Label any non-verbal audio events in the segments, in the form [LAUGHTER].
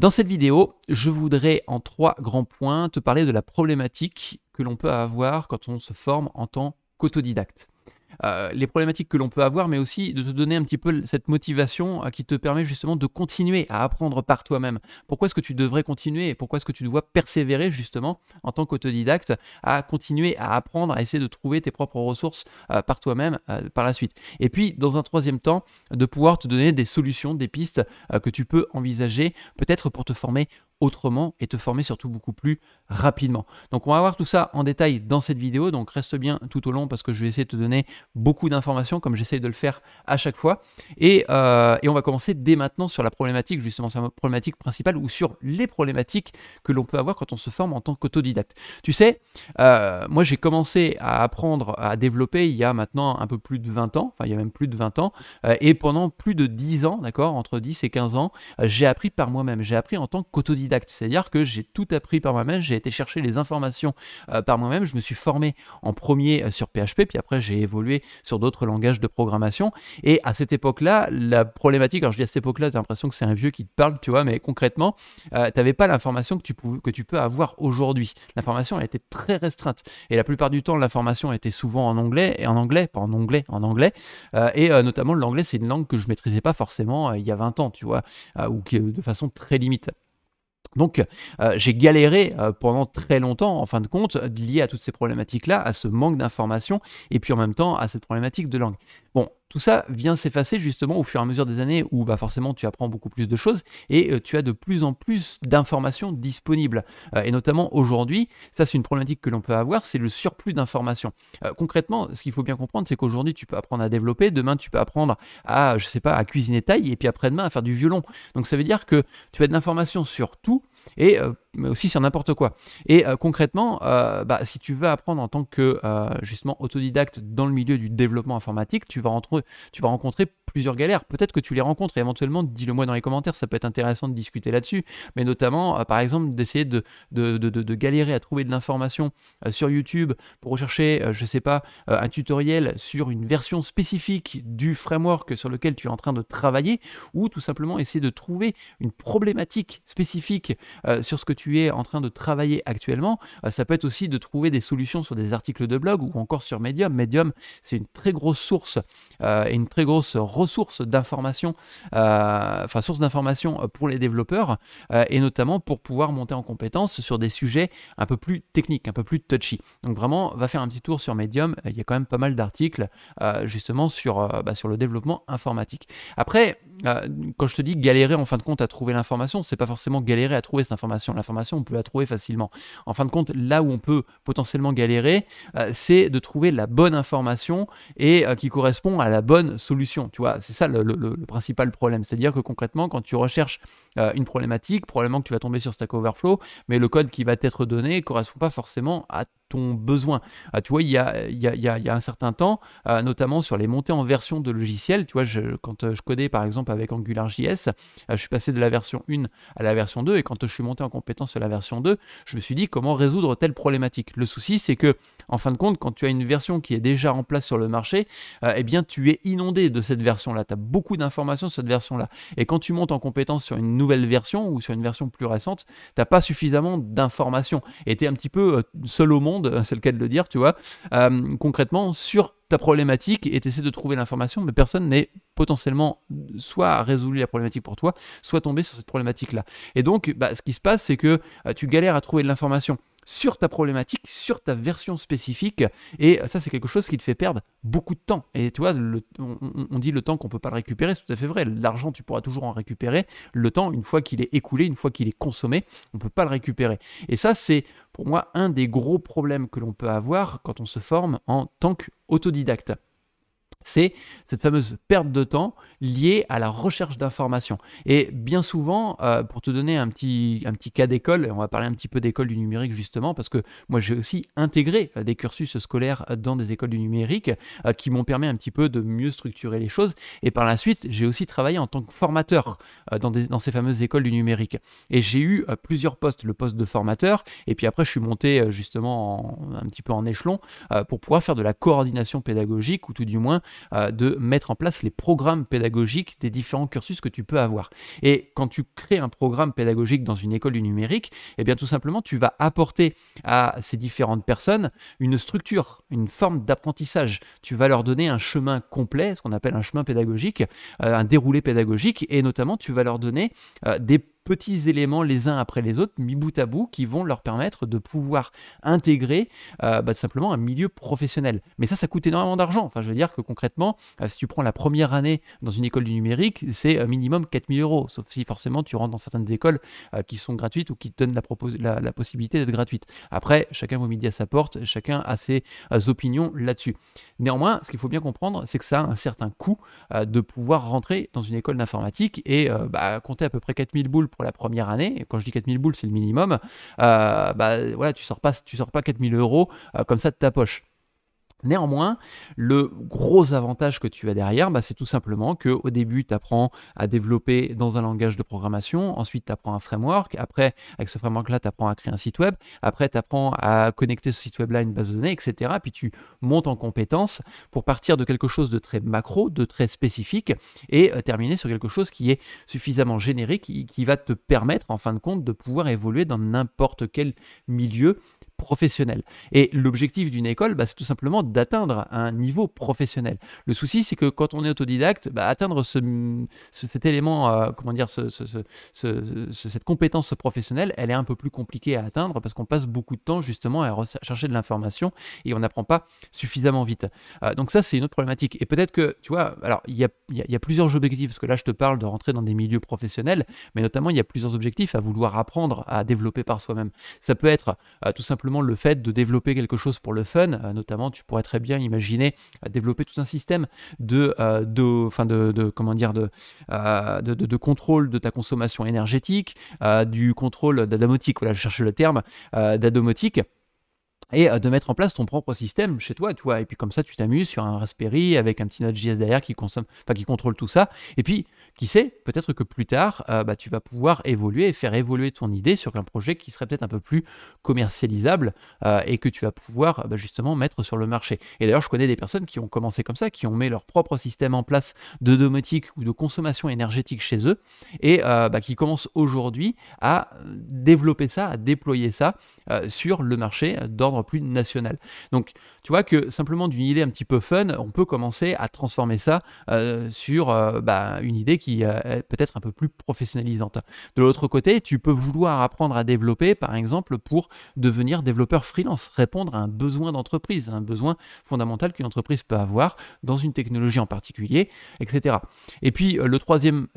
Dans cette vidéo, je voudrais en trois grands points te parler de la problématique que l'on peut avoir quand on se forme en tant qu'autodidacte. Euh, les problématiques que l'on peut avoir, mais aussi de te donner un petit peu cette motivation euh, qui te permet justement de continuer à apprendre par toi-même. Pourquoi est-ce que tu devrais continuer et pourquoi est-ce que tu dois persévérer justement en tant qu'autodidacte à continuer à apprendre, à essayer de trouver tes propres ressources euh, par toi-même par la suite. Et puis, dans un troisième temps, de pouvoir te donner des solutions, des pistes que tu peux envisager, peut-être pour te former autrement et te former surtout beaucoup plus rapidement. Donc on va voir tout ça en détail dans cette vidéo, donc reste bien tout au long parce que je vais essayer de te donner beaucoup d'informations comme j'essaye de le faire à chaque fois. Et, euh, on va commencer dès maintenant sur la problématique, justement sa problématique principale ou sur les problématiques que l'on peut avoir quand on se forme en tant qu'autodidacte. Tu sais, euh, moi j'ai commencé à apprendre à développer il y a maintenant un peu plus de 20 ans, enfin il y a même plus de 20 ans, euh, et pendant plus de 10 ans, d'accord, entre 10 et 15 ans, j'ai appris par moi-même, j'ai appris en tant qu'autodidacte c'est-à-dire que j'ai tout appris par moi-même, j'ai été chercher les informations euh, par moi-même, je me suis formé en premier euh, sur PHP, puis après j'ai évolué sur d'autres langages de programmation. Et à cette époque-là, la problématique, alors je dis à cette époque-là, tu as l'impression que c'est un vieux qui te parle, tu vois, mais concrètement, euh, tu n'avais pas l'information que, tu que tu peux avoir aujourd'hui. L'information, elle était très restreinte. Et la plupart du temps, l'information était souvent en anglais, et en anglais, pas en anglais, en anglais. et notamment, l'anglais, c'est une langue que je maîtrisais pas forcément il y a 20 ans, tu vois, ou de façon très limite. Donc euh, j'ai galéré euh, pendant très longtemps, en fin de compte, lié à toutes ces problématiques-là, à ce manque d'informations, et puis en même temps à cette problématique de langue. Bon, tout ça vient s'effacer justement au fur et à mesure des années où bah, forcément tu apprends beaucoup plus de choses et euh, tu as de plus en plus d'informations disponibles. Euh, et notamment aujourd'hui, ça c'est une problématique que l'on peut avoir, c'est le surplus d'informations. Euh, concrètement, ce qu'il faut bien comprendre, c'est qu'aujourd'hui tu peux apprendre à développer, demain tu peux apprendre à, je sais pas, à cuisiner taille et puis après-demain à faire du violon. Donc ça veut dire que tu as de l'information sur tout et euh, mais aussi sur n'importe quoi. Et euh, concrètement, euh, bah, si tu veux apprendre en tant que justement autodidacte dans le milieu du développement informatique, tu vas, rencontrer plusieurs galères. Peut-être que tu les rencontres et éventuellement, dis-le moi dans les commentaires, ça peut être intéressant de discuter là-dessus, mais notamment, par exemple, d'essayer de, galérer à trouver de l'information sur YouTube pour rechercher, je sais pas, un tutoriel sur une version spécifique du framework sur lequel tu es en train de travailler, ou tout simplement essayer de trouver une problématique spécifique euh, sur ce que tu es en train de travailler actuellement. Euh, ça peut être aussi de trouver des solutions sur des articles de blog ou encore sur Medium. Medium, c'est une très grosse source et euh, une très grosse ressource d'information, enfin source d'information pour les développeurs et notamment pour pouvoir monter en compétence sur des sujets un peu plus techniques, un peu plus touchy. Donc vraiment, va faire un petit tour sur Medium. Il y a quand même pas mal d'articles justement sur, bah, sur le développement informatique. Après, quand je te dis galérer en fin de compte à trouver l'information, c'est pas forcément galérer à trouver cette information. L'information, on peut la trouver facilement. En fin de compte, là où on peut potentiellement galérer, euh, c'est de trouver la bonne information et euh, qui correspond à la bonne solution. Tu vois, c'est ça le, principal problème. C'est-à-dire que concrètement, quand tu recherches euh, une problématique, probablement que tu vas tomber sur Stack Overflow, mais le code qui va t'être donné ne correspond pas forcément à ton besoin. Ah, tu vois, il y a, il y, a, y a un certain temps, euh, notamment sur les montées en version de logiciels, tu vois, je, quand euh, je codais par exemple avec AngularJS, JS euh, je suis passé de la version 1 à la version 2, et quand je suis monté en compétence sur la version 2, je me suis dit comment résoudre telle problématique. Le souci, c'est que, en fin de compte, quand tu as une version qui est déjà en place sur le marché, eh bien, tu es inondé de cette version-là. Tu as beaucoup d'informations sur cette version-là. Et quand tu montes en compétence sur une nouvelle version ou sur une version plus récente, tu n'as pas suffisamment d'informations. Et tu es un petit peu seul au monde Hein, c'est le cas de le dire, tu vois, euh, concrètement, sur ta problématique et essaies de trouver l'information, mais personne n'est potentiellement soit résolu la problématique pour toi, soit tombé sur cette problématique-là. Et donc, bah, ce qui se passe, c'est que euh, tu galères à trouver de l'information sur ta problématique, sur ta version spécifique. Et ça, c'est quelque chose qui te fait perdre beaucoup de temps. Et tu vois, on, on, dit le temps qu'on ne peut pas le récupérer, c'est tout à fait vrai. L'argent, tu pourras toujours en récupérer. Le temps, une fois qu'il est écoulé, une fois qu'il est consommé, on ne peut pas le récupérer. Et ça, c'est pour moi un des gros problèmes que l'on peut avoir quand on se forme en tant qu'autodidacte c'est cette fameuse perte de temps liée à la recherche d'informations. Et bien souvent, euh, pour te donner un petit, cas d'école, on va parler un petit peu d'école du numérique justement, parce que moi j'ai aussi intégré euh, des cursus scolaires dans des écoles du numérique euh, qui m'ont permis un petit peu de mieux structurer les choses. Et par la suite, j'ai aussi travaillé en tant que formateur dans, ces fameuses écoles du numérique. Et j'ai eu plusieurs postes, le poste de formateur, et puis après je suis monté justement un petit peu en échelon pour pouvoir faire de la coordination pédagogique, ou tout du moins euh, de mettre en place les programmes pédagogiques des différents cursus que tu peux avoir. Et quand tu crées un programme pédagogique dans une école du numérique, eh bien tout simplement, tu vas apporter à ces différentes personnes une structure, une forme d'apprentissage. Tu vas leur donner un chemin complet, ce qu'on appelle un chemin pédagogique, euh, un déroulé pédagogique, et notamment tu vas leur donner euh, des petits éléments les uns après les autres, mis bout à bout, qui vont leur permettre de pouvoir intégrer euh, bah, tout simplement un milieu professionnel. Mais ça, ça coûte énormément d'argent. Enfin, je veux dire que concrètement, euh, si tu prends la première année dans une école du numérique, c'est euh, minimum 4000 euros, sauf si forcément tu rentres dans certaines écoles qui sont gratuites ou qui te donnent la, possibilité d'être gratuite. Après, chacun vous midi à sa porte, chacun a ses opinions là-dessus. Néanmoins, ce qu'il faut bien comprendre, c'est que ça a un certain coût de pouvoir rentrer dans une école d'informatique et bah, compter à peu près 4000 boules pour pour la première année, quand je dis 4000 boules, c'est le minimum, euh, bah voilà, tu sors pas, tu sors pas 4000 euros euh, comme ça de ta poche. Néanmoins, le gros avantage que tu as derrière, bah, c'est tout simplement que au début, tu apprends à développer dans un langage de programmation, ensuite tu apprends un framework, après avec ce framework-là, tu apprends à créer un site web, après tu apprends à connecter ce site web-là à une base de données, etc. Puis tu montes en compétences pour partir de quelque chose de très macro, de très spécifique, et euh, terminer sur quelque chose qui est suffisamment générique, et qui va te permettre en fin de compte de pouvoir évoluer dans n'importe quel milieu professionnel. Et l'objectif d'une école, bah, c'est tout simplement d'atteindre un niveau professionnel. Le souci, c'est que quand on est autodidacte, bah, atteindre cet élément, euh, comment dire, cette compétence professionnelle, elle est un peu plus compliquée à atteindre parce qu'on passe beaucoup de temps justement à chercher de l'information et on n'apprend pas suffisamment vite. Euh, donc ça, c'est une autre problématique. Et peut-être que, tu vois, alors il y a, plusieurs objectifs, parce que là, je te parle de rentrer dans des milieux professionnels, mais notamment, il y a plusieurs objectifs à vouloir apprendre à développer par soi-même. Ça peut être euh, tout simplement le fait de développer quelque chose pour le fun. Euh, notamment, tu pourrais très bien imaginer euh, développer tout un système de, euh, de, de, de, comment dire, de, de, contrôle de ta consommation énergétique, du contrôle d'adamotique, Voilà, je cherchais le terme d'adomotique et euh, de mettre en place ton propre système chez toi, tu Et puis comme ça, tu t'amuses sur un Raspberry avec un petit Node.js derrière qui consomme, enfin qui contrôle tout ça. Et puis, qui sait, peut-être que plus tard, euh, bah, tu vas pouvoir évoluer et faire évoluer ton idée sur un projet qui serait peut-être un peu plus commercialisable euh, et que tu vas pouvoir bah, justement mettre sur le marché. Et d'ailleurs, je connais des personnes qui ont commencé comme ça, qui ont mis leur propre système en place de domotique ou de consommation énergétique chez eux et bah, qui commencent aujourd'hui à développer ça, à déployer ça sur le marché d'ordre plus national. Donc, tu vois que simplement d'une idée un petit peu fun, on peut commencer à transformer ça euh, sur euh, bah, une idée qui euh, est peut-être un peu plus professionnalisante. De l'autre côté, tu peux vouloir apprendre à développer, par exemple, pour devenir développeur freelance, répondre à un besoin d'entreprise, un besoin fondamental qu'une entreprise peut avoir dans une technologie en particulier, etc. Et puis, le troisième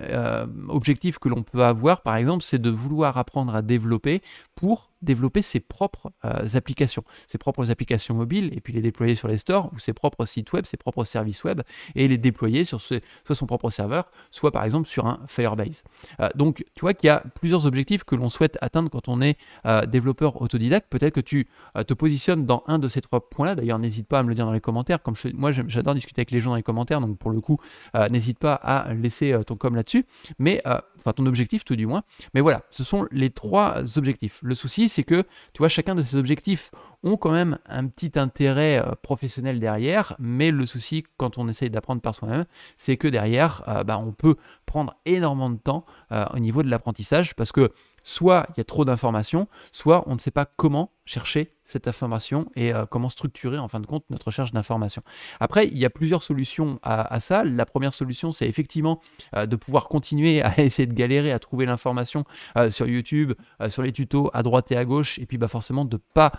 objectif que l'on peut avoir, par exemple, c'est de vouloir apprendre à développer pour développer ses propres euh, applications, ses propres applications mobiles, et puis les déployer sur les stores, ou ses propres sites web, ses propres services web, et les déployer sur ce, soit son propre serveur, soit par exemple sur un Firebase. Euh, donc tu vois qu'il y a plusieurs objectifs que l'on souhaite atteindre quand on est euh, développeur autodidacte. Peut-être que tu te positionnes dans un de ces trois points-là. D'ailleurs, n'hésite pas à me le dire dans les commentaires. Comme moi, j'adore discuter avec les gens dans les commentaires, donc pour le coup, n'hésite pas à laisser ton com là-dessus, mais enfin ton objectif tout du moins. Mais voilà, ce sont les trois objectifs. Le souci, c'est que, tu vois, chacun de ces objectifs ont quand même un petit intérêt euh, professionnel derrière, mais le souci quand on essaye d'apprendre par soi-même, c'est que derrière, euh, bah, on peut prendre énormément de temps euh, au niveau de l'apprentissage parce que soit il y a trop d'informations, soit on ne sait pas comment chercher cette information et euh, comment structurer en fin de compte notre recherche d'information. Après, il y a plusieurs solutions à, ça. La première solution, c'est effectivement euh, de pouvoir continuer à [LAUGHS] essayer de galérer à trouver l'information euh, sur YouTube, sur les tutos à droite et à gauche, et puis bah, forcément de pas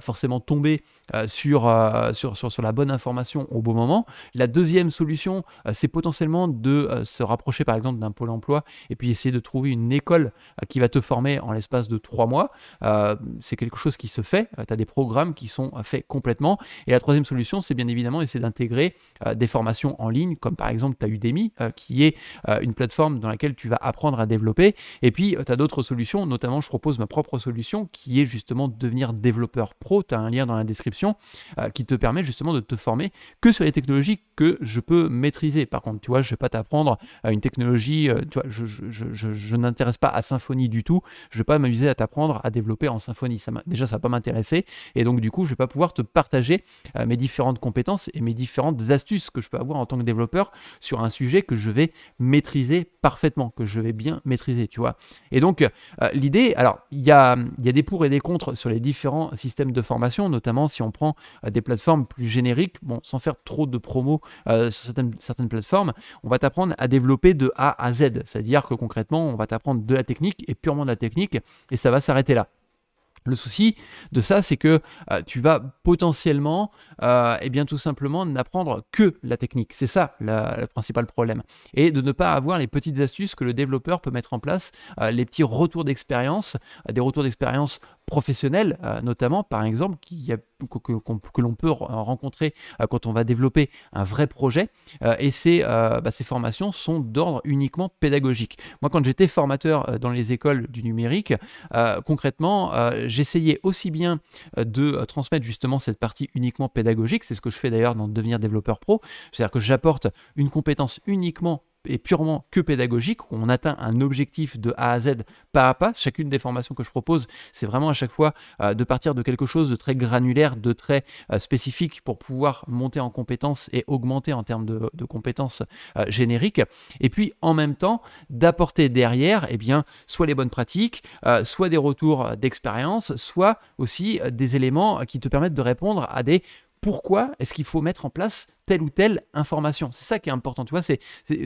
forcément tomber sur, sur, sur, la bonne information au bon moment. La deuxième solution, c'est potentiellement de se rapprocher par exemple d'un pôle emploi et puis essayer de trouver une école qui va te former en l'espace de trois mois. c'est quelque chose qui se fait. Euh, tu as des programmes qui sont euh, faits complètement. Et la troisième solution, c'est bien évidemment essayer d'intégrer euh, des formations en ligne, comme par exemple tu Udemy, qui est une plateforme dans laquelle tu vas apprendre à développer. Et puis, tu as d'autres solutions, notamment je propose ma propre solution, qui est justement devenir développeur pro. Tu as un lien dans la description qui te permet justement de te former que sur les technologies que je peux maîtriser. Par contre, tu vois, je ne vais pas t'apprendre une technologie, tu vois, je, je, je, n'intéresse pas à Symfony du tout, je ne vais pas m'amuser à t'apprendre à développer en Symfony. Ça déjà, ça pas m'intéresser. Et donc, du coup, je vais pas pouvoir te partager euh, mes différentes compétences et mes différentes astuces que je peux avoir en tant que développeur sur un sujet que je vais maîtriser parfaitement, que je vais bien maîtriser, tu vois. Et donc, euh, l'idée, alors, il y a, y des pour et des contre sur les différents systèmes de formation, notamment si on prend euh, des plateformes plus génériques, bon, sans faire trop de promos sur certaines, certaines plateformes, on va t'apprendre à développer de A à Z, c'est-à-dire que concrètement, on va t'apprendre de la technique et purement de la technique, et ça va s'arrêter là. Le souci de ça, c'est que euh, tu vas potentiellement, euh, eh bien tout simplement, n'apprendre que la technique. C'est ça le principal problème. Et de ne pas avoir les petites astuces que le développeur peut mettre en place, euh, les petits retours d'expérience, des retours d'expérience professionnels, euh, notamment par exemple, que, l'on peut rencontrer euh, quand on va développer un vrai projet. Euh, et ces, bah, ces formations sont d'ordre uniquement pédagogique. Moi, quand j'étais formateur dans les écoles du numérique, concrètement, j'essayais aussi bien de transmettre justement cette partie uniquement pédagogique, c'est ce que je fais d'ailleurs dans Devenir développeur pro, c'est-à-dire que j'apporte une compétence uniquement et purement que pédagogique, où on atteint un objectif de A à Z pas à pas. Chacune des formations que je propose, c'est vraiment à chaque fois euh, de partir de quelque chose de très granulaire, de très euh, spécifique pour pouvoir monter en compétences et augmenter en termes de, compétences euh, génériques. Et puis en même temps, d'apporter derrière eh bien, soit les bonnes pratiques, soit des retours d'expérience, soit aussi des éléments qui te permettent de répondre à des pourquoi est-ce qu'il faut mettre en place telle ou telle information. C'est ça qui est important, tu vois. C'est,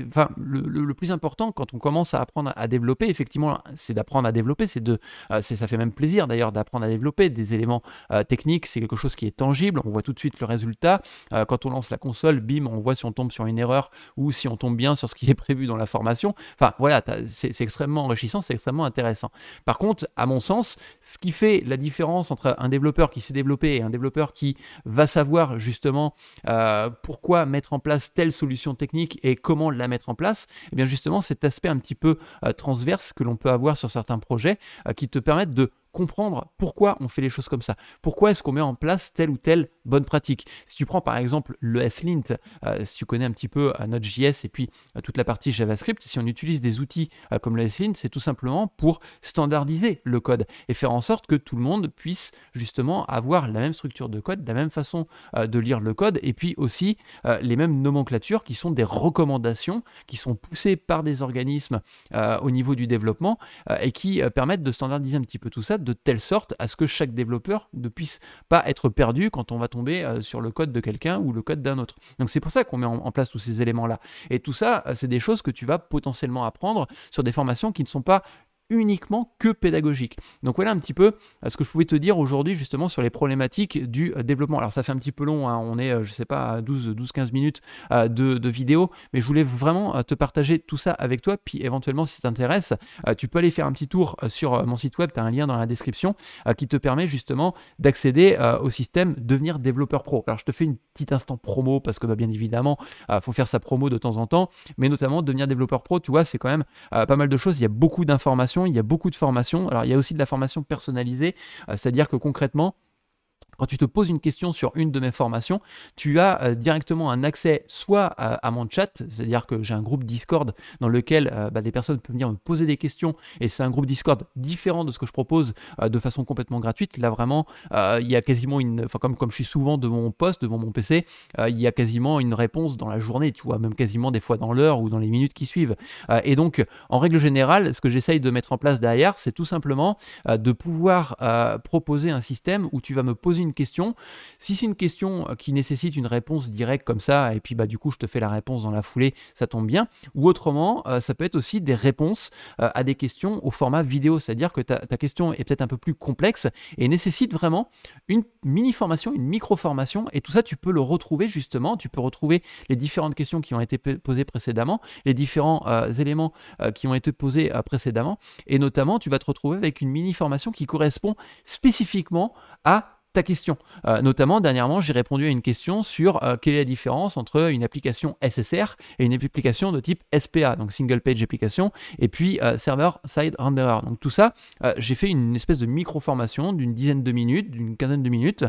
enfin, le, plus important quand on commence à apprendre à développer, effectivement, c'est d'apprendre à développer. C'est de, euh, c'est ça fait même plaisir d'ailleurs d'apprendre à développer des éléments euh, techniques. C'est quelque chose qui est tangible. On voit tout de suite le résultat. Euh, quand on lance la console, bim, on voit si on tombe sur une erreur ou si on tombe bien sur ce qui est prévu dans la formation. Enfin, voilà, c'est extrêmement enrichissant, c'est extrêmement intéressant. Par contre, à mon sens, ce qui fait la différence entre un développeur qui s'est développé et un développeur qui va savoir justement pour pourquoi mettre en place telle solution technique et comment la mettre en place, et eh bien justement cet aspect un petit peu euh, transverse que l'on peut avoir sur certains projets euh, qui te permettent de comprendre pourquoi on fait les choses comme ça. Pourquoi est-ce qu'on met en place telle ou telle bonne pratique Si tu prends par exemple le S-Lint, euh, si tu connais un petit peu euh, notre JS et puis euh, toute la partie JavaScript, si on utilise des outils comme le S-Lint, c'est tout simplement pour standardiser le code et faire en sorte que tout le monde puisse justement avoir la même structure de code, la même façon de lire le code et puis aussi les mêmes nomenclatures qui sont des recommandations qui sont poussées par des organismes au niveau du développement et qui permettent de standardiser un petit peu tout ça de telle sorte à ce que chaque développeur ne puisse pas être perdu quand on va tomber euh, sur le code de quelqu'un ou le code d'un autre. Donc c'est pour ça qu'on met en place tous ces éléments-là. Et tout ça, euh, c'est des choses que tu vas potentiellement apprendre sur des formations qui ne sont pas uniquement que pédagogique. Donc voilà un petit peu euh, ce que je pouvais te dire aujourd'hui justement sur les problématiques du euh, développement. Alors ça fait un petit peu long, hein, on est euh, je sais pas 12-15 minutes de, vidéo, mais je voulais vraiment te partager tout ça avec toi. Puis éventuellement si ça t'intéresse, tu peux aller faire un petit tour sur mon site web, tu as un lien dans la description qui te permet justement d'accéder au système devenir développeur pro. Alors je te fais une petite instant promo parce que bah, bien évidemment faut faire sa promo de temps en temps, mais notamment devenir développeur pro, tu vois c'est quand même pas mal de choses, il y a beaucoup d'informations il y a beaucoup de formations. Alors il y a aussi de la formation personnalisée, euh, c'est-à-dire que concrètement, quand tu te poses une question sur une de mes formations, tu as euh, directement un accès soit à, mon chat, c'est-à-dire que j'ai un groupe Discord dans lequel euh, bah, des personnes peuvent venir me poser des questions, et c'est un groupe Discord différent de ce que je propose euh, de façon complètement gratuite. Là vraiment, il y a quasiment une, enfin comme, comme je suis souvent devant mon poste, devant mon PC, il y a quasiment une réponse dans la journée, tu vois, même quasiment des fois dans l'heure ou dans les minutes qui suivent. et donc, en règle générale, ce que j'essaye de mettre en place derrière, c'est tout simplement de pouvoir proposer un système où tu vas me poser une une question. Si c'est une question euh, qui nécessite une réponse directe comme ça, et puis bah du coup je te fais la réponse dans la foulée, ça tombe bien. Ou autrement, euh, ça peut être aussi des réponses euh, à des questions au format vidéo, c'est-à-dire que ta, question est peut-être un peu plus complexe et nécessite vraiment une mini-formation, une micro-formation, et tout ça tu peux le retrouver justement, tu peux retrouver les différentes questions qui ont été posées précédemment, les différents éléments qui ont été posés précédemment, et notamment tu vas te retrouver avec une mini-formation qui correspond spécifiquement à ta question. Euh, notamment, dernièrement, j'ai répondu à une question sur euh, quelle est la différence entre une application SSR et une application de type SPA, donc Single Page Application, et puis euh, Server Side Renderer. Donc tout ça, j'ai fait une espèce de micro-formation d'une dizaine de minutes, d'une quinzaine de minutes,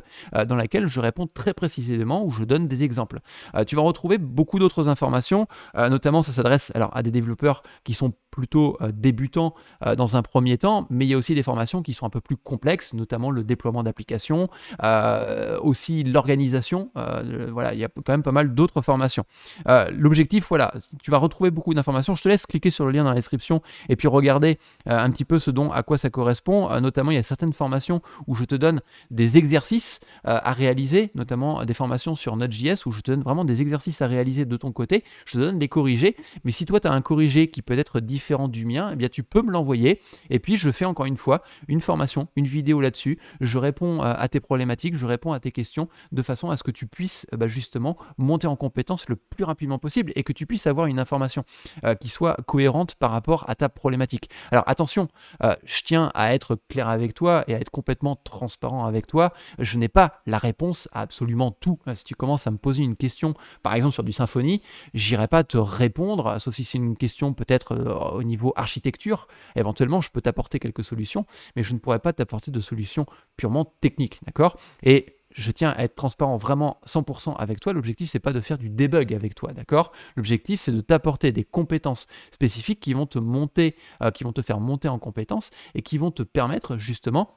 dans laquelle je réponds très précisément, ou je donne des exemples. tu vas retrouver beaucoup d'autres informations, notamment ça s'adresse alors à des développeurs qui sont plutôt débutants dans un premier temps, mais il y a aussi des formations qui sont un peu plus complexes, notamment le déploiement d'applications, euh, aussi l'organisation. Euh, voilà, il y a quand même pas mal d'autres formations. Euh, l'objectif, voilà, tu vas retrouver beaucoup d'informations. Je te laisse cliquer sur le lien dans la description et puis regarder un petit peu ce dont à quoi ça correspond. notamment, il y a certaines formations où je te donne des exercices à réaliser, notamment des formations sur Node.js où je te donne vraiment des exercices à réaliser de ton côté. Je te donne les corrigés. Mais si toi, tu as un corrigé qui peut être différent du mien, et eh bien, tu peux me l'envoyer. Et puis, je fais encore une fois une formation, une vidéo là-dessus. Je réponds à tes problématique, je réponds à tes questions de façon à ce que tu puisses euh, bah, justement monter en compétence le plus rapidement possible et que tu puisses avoir une information euh, qui soit cohérente par rapport à ta problématique. Alors attention, euh, je tiens à être clair avec toi et à être complètement transparent avec toi. Je n'ai pas la réponse à absolument tout. Si tu commences à me poser une question, par exemple sur du symphonie, j'irai pas te répondre, sauf si c'est une question peut-être au niveau architecture. Éventuellement, je peux t'apporter quelques solutions, mais je ne pourrais pas t'apporter de solutions purement techniques. D'accord Et je tiens à être transparent vraiment 100% avec toi. L'objectif, c'est pas de faire du debug avec toi, d'accord L'objectif, c'est de t'apporter des compétences spécifiques qui vont te monter, euh, qui vont te faire monter en compétences et qui vont te permettre justement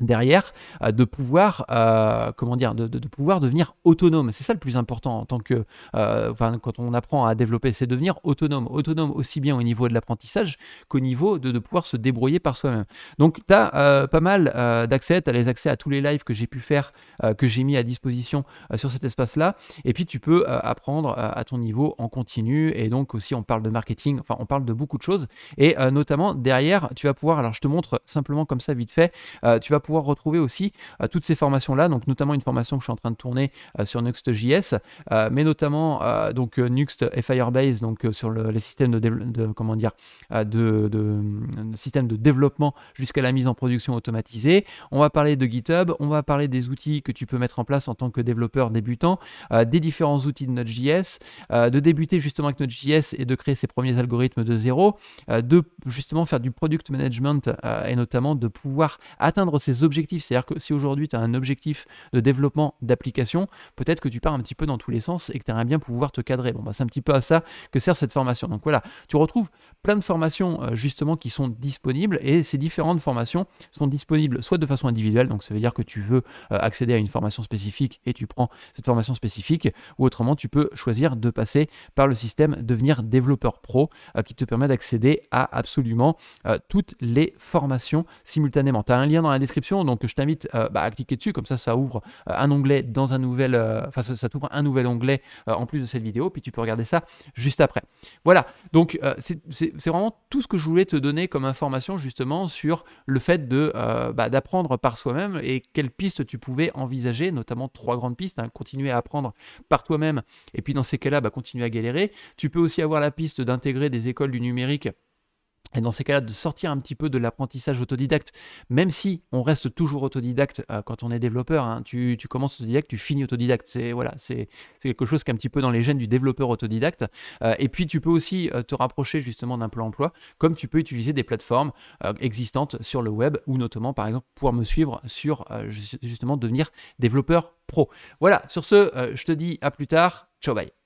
derrière euh, de pouvoir euh, comment dire de, pouvoir devenir autonome c'est ça le plus important en tant que euh, quand on apprend à développer c'est devenir autonome autonome aussi bien au niveau de l'apprentissage qu'au niveau de, pouvoir se débrouiller par soi-même donc tu as pas mal d'accès tu as les accès à tous les lives que j'ai pu faire que j'ai mis à disposition sur cet espace là et puis tu peux apprendre à ton niveau en continu et donc aussi on parle de marketing enfin on parle de beaucoup de choses et notamment derrière tu vas pouvoir alors je te montre simplement comme ça vite fait tu vas pouvoir retrouver aussi euh, toutes ces formations-là, donc notamment une formation que je suis en train de tourner euh, sur Nuxt.js, euh, mais notamment donc Nuxt et Firebase, donc sur le, les systèmes de, de comment dire, de, de, système de développement jusqu'à la mise en production automatisée. On va parler de GitHub, on va parler des outils que tu peux mettre en place en tant que développeur débutant, des différents outils de Node.js, de débuter justement avec Node.js et de créer ses premiers algorithmes de zéro, de justement faire du product management et notamment de pouvoir atteindre ses objectifs. C'est-à-dire que si aujourd'hui tu as un objectif de développement d'application, peut-être que tu pars un petit peu dans tous les sens et que tu aimerais bien pouvoir te cadrer. Bon, bah, c'est un petit peu à ça que sert cette formation. Donc voilà, tu retrouves plein de formations euh, justement qui sont disponibles et ces différentes formations sont disponibles soit de façon individuelle, donc ça veut dire que tu veux euh, accéder à une formation spécifique et tu prends cette formation spécifique, ou autrement tu peux choisir de passer par le système devenir développeur pro euh, qui te permet d'accéder à absolument toutes les formations simultanément. Tu as un lien dans la description donc je t'invite euh, bah, à cliquer dessus, comme ça ça ouvre euh, un onglet dans un nouvel, euh, enfin ça, un nouvel onglet en plus de cette vidéo, puis tu peux regarder ça juste après. Voilà, donc c'est vraiment tout ce que je voulais te donner comme information justement sur le fait de bah, d'apprendre par soi-même et quelles pistes tu pouvais envisager, notamment trois grandes pistes. Hein, continuer à apprendre par toi-même, et puis dans ces cas-là, bah, continuer à galérer. Tu peux aussi avoir la piste d'intégrer des écoles du numérique et dans ces cas-là, de sortir un petit peu de l'apprentissage autodidacte, même si on reste toujours autodidacte euh, quand on est développeur, hein, tu, commences autodidacte, tu finis autodidacte. C'est voilà, quelque chose qui est un petit peu dans les gènes du développeur autodidacte. Euh, et puis tu peux aussi euh, te rapprocher justement d'un plan emploi, comme tu peux utiliser des plateformes existantes sur le web, ou notamment par exemple pouvoir me suivre sur justement devenir développeur pro. Voilà, sur ce, je te dis à plus tard. Ciao bye.